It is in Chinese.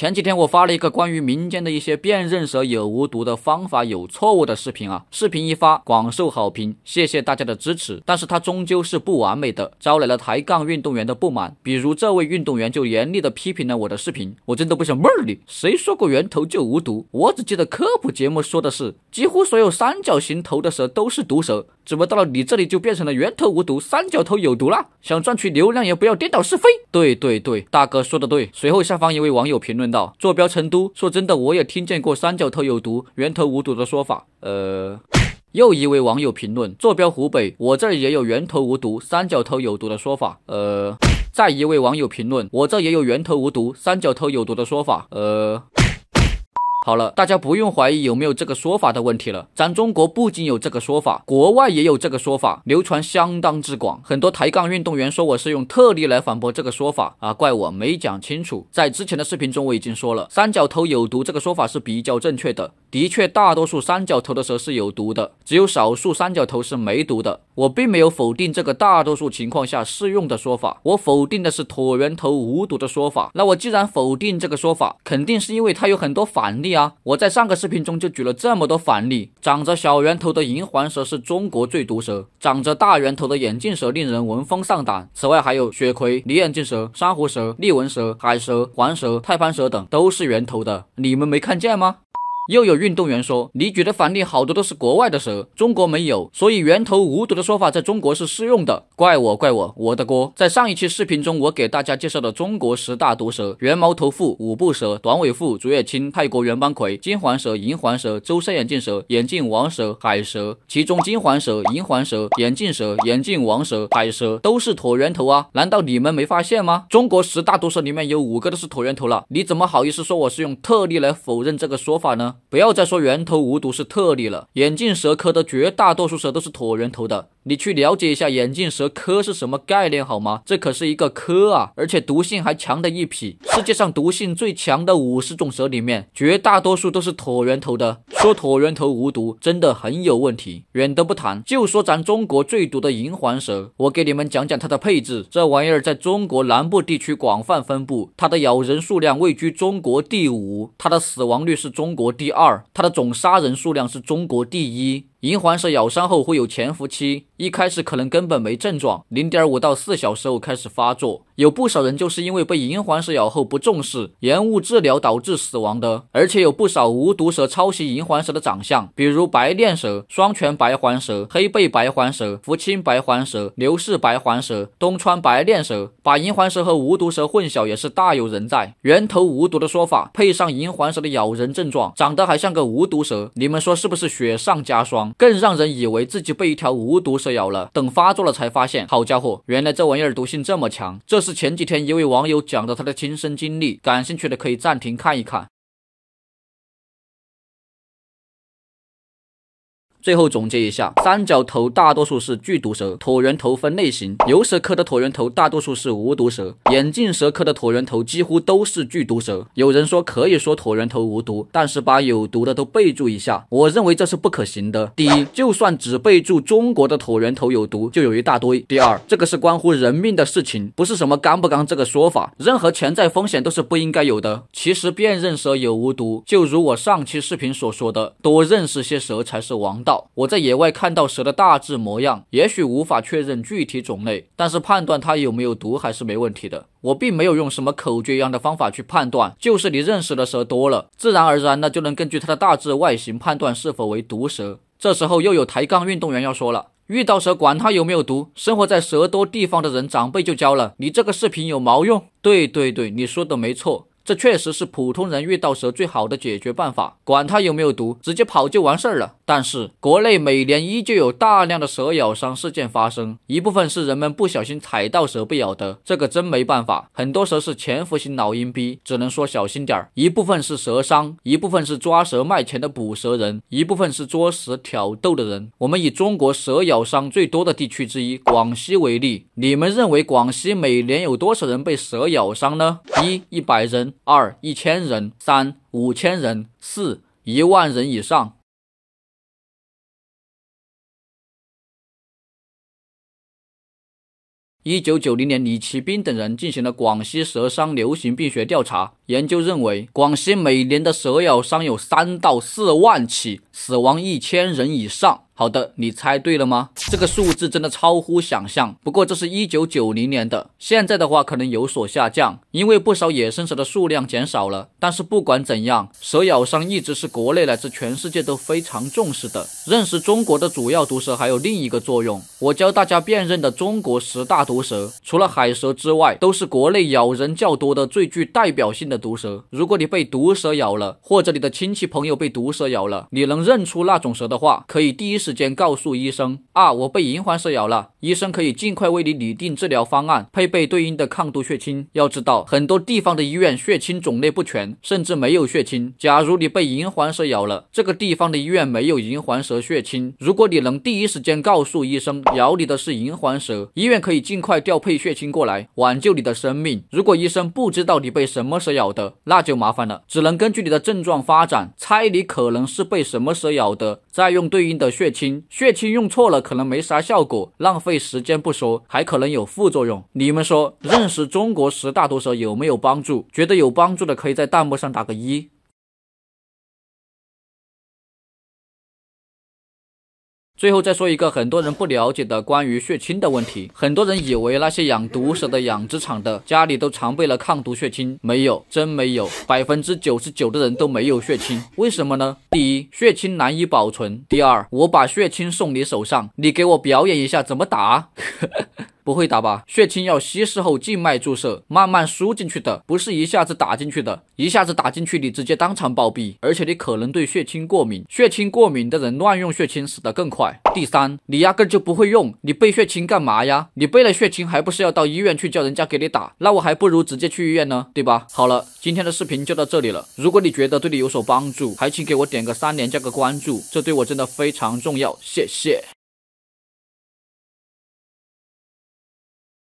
前几天我发了一个关于民间的一些辨认蛇有无毒的方法有错误的视频啊，视频一发广受好评，谢谢大家的支持。但是它终究是不完美的，招来了抬杠运动员的不满。比如这位运动员就严厉的批评了我的视频，我真的不想骂你。谁说过源头就无毒？我只记得科普节目说的是，几乎所有三角形头的蛇都是毒蛇。怎么到了你这里就变成了源头无毒，三角头有毒了？想赚取流量也不要颠倒是非。对对对，大哥说的对。随后下方一位网友评论道：“坐标成都，说真的，我也听见过三角头有毒，源头无毒的说法。”呃。又一位网友评论：“坐标湖北，我这儿也有源头无毒，三角头有毒的说法。”呃。再一位网友评论：“我这也有源头无毒，三角头有毒的说法。”呃。好了，大家不用怀疑有没有这个说法的问题了。咱中国不仅有这个说法，国外也有这个说法，流传相当之广。很多抬杠运动员说我是用特例来反驳这个说法啊，怪我没讲清楚。在之前的视频中我已经说了，三角头有毒这个说法是比较正确的。的确，大多数三角头的蛇是有毒的，只有少数三角头是没毒的。我并没有否定这个大多数情况下适用的说法，我否定的是椭圆头无毒的说法。那我既然否定这个说法，肯定是因为它有很多反例。啊！我在上个视频中就举了这么多反例，长着小圆头的银环蛇是中国最毒蛇，长着大圆头的眼镜蛇令人闻风丧胆。此外，还有血葵、泥眼镜蛇、珊瑚蛇、丽纹蛇、海蛇、环蛇、太攀蛇等，都是圆头的。你们没看见吗？又有运动员说，你举的反例好多都是国外的蛇，中国没有，所以源头无毒的说法在中国是适用的。怪我，怪我，我的锅。在上一期视频中，我给大家介绍的中国十大毒蛇：圆毛头腹、五步蛇、短尾蝮、竹叶青、泰国圆斑蝰、金环蛇、银环蛇、周身眼镜蛇、眼镜王蛇、海蛇，其中金环蛇、银环蛇、眼镜蛇、眼镜王蛇、海蛇都是椭圆头啊，难道你们没发现吗？中国十大毒蛇里面有五个都是椭圆头了，你怎么好意思说我是用特例来否认这个说法呢？不要再说源头无毒是特例了，眼镜蛇科的绝大多数蛇都是椭圆头的。你去了解一下眼镜蛇科是什么概念好吗？这可是一个科啊，而且毒性还强的一匹。世界上毒性最强的五十种蛇里面，绝大多数都是椭圆头的。说椭圆头无毒，真的很有问题。远的不谈，就说咱中国最毒的银环蛇，我给你们讲讲它的配置。这玩意儿在中国南部地区广泛分布，它的咬人数量位居中国第五，它的死亡率是中国第二，它的总杀人数量是中国第一。银环蛇咬伤后会有潜伏期，一开始可能根本没症状，零点五到四小时后开始发作。有不少人就是因为被银环蛇咬后不重视，延误治疗导致死亡的，而且有不少无毒蛇抄袭银环蛇的长相，比如白链蛇、双全白环蛇、黑背白环蛇、福清白环蛇、刘氏白环蛇、东川白链蛇，把银环蛇和无毒蛇混淆也是大有人在。源头无毒的说法配上银环蛇的咬人症状，长得还像个无毒蛇，你们说是不是雪上加霜，更让人以为自己被一条无毒蛇咬了，等发作了才发现，好家伙，原来这玩意儿毒性这么强，这是。前几天，一位网友讲的他的亲身经历，感兴趣的可以暂停看一看。最后总结一下，三角头大多数是剧毒蛇，椭圆头分类型，牛蛇科的椭圆头大多数是无毒蛇，眼镜蛇科的椭圆头几乎都是剧毒蛇。有人说可以说椭圆头无毒，但是把有毒的都备注一下，我认为这是不可行的。第一，就算只备注中国的椭圆头有毒，就有一大堆；第二，这个是关乎人命的事情，不是什么刚不刚这个说法，任何潜在风险都是不应该有的。其实辨认蛇有无毒，就如我上期视频所说的，多认识些蛇才是王道。我在野外看到蛇的大致模样，也许无法确认具体种类，但是判断它有没有毒还是没问题的。我并没有用什么口诀一样的方法去判断，就是你认识的蛇多了，自然而然呢就能根据它的大致外形判断是否为毒蛇。这时候又有抬杠运动员要说了：遇到蛇管它有没有毒，生活在蛇多地方的人长辈就教了你这个视频有毛用？对对对，你说的没错。这确实是普通人遇到蛇最好的解决办法，管它有没有毒，直接跑就完事儿了。但是国内每年依旧有大量的蛇咬伤事件发生，一部分是人们不小心踩到蛇被咬的，这个真没办法，很多蛇是潜伏型老阴逼，只能说小心点儿。一部分是蛇伤，一部分是抓蛇卖钱的捕蛇人，一部分是捉蛇挑逗的人。我们以中国蛇咬伤最多的地区之一广西为例，你们认为广西每年有多少人被蛇咬伤呢？一一百人。二一千人，三五千人，四一万人以上。一九九零年，李奇斌等人进行了广西蛇伤流行病学调查研究，认为广西每年的蛇咬伤有三到四万起，死亡一千人以上。好的，你猜对了吗？这个数字真的超乎想象。不过这是一九九零年的，现在的话可能有所下降，因为不少野生蛇的数量减少了。但是不管怎样，蛇咬伤一直是国内乃至全世界都非常重视的。认识中国的主要毒蛇还有另一个作用，我教大家辨认的中国十大毒蛇，除了海蛇之外，都是国内咬人较多的最具代表性的毒蛇。如果你被毒蛇咬了，或者你的亲戚朋友被毒蛇咬了，你能认出那种蛇的话，可以第一时间。时间告诉医生，啊，我被银环蛇咬了，医生可以尽快为你拟定治疗方案，配备对应的抗毒血清。要知道，很多地方的医院血清种类不全，甚至没有血清。假如你被银环蛇咬了，这个地方的医院没有银环蛇血清，如果你能第一时间告诉医生咬你的是银环蛇，医院可以尽快调配血清过来挽救你的生命。如果医生不知道你被什么蛇咬的，那就麻烦了，只能根据你的症状发展猜你可能是被什么蛇咬的，再用对应的血清。血清用错了可能没啥效果，浪费时间不说，还可能有副作用。你们说认识中国十大毒蛇有没有帮助？觉得有帮助的可以在弹幕上打个一。最后再说一个很多人不了解的关于血清的问题。很多人以为那些养毒蛇的养殖场的家里都常备了抗毒血清，没有，真没有。百分之九十九的人都没有血清，为什么呢？第一，血清难以保存；第二，我把血清送你手上，你给我表演一下怎么打。不会打吧？血清要稀释后静脉注射，慢慢输进去的，不是一下子打进去的。一下子打进去，你直接当场暴毙，而且你可能对血清过敏。血清过敏的人乱用血清死的更快。第三，你压根就不会用，你备血清干嘛呀？你备了血清，还不是要到医院去叫人家给你打？那我还不如直接去医院呢，对吧？好了，今天的视频就到这里了。如果你觉得对你有所帮助，还请给我点个三连，加个关注，这对我真的非常重要。谢谢。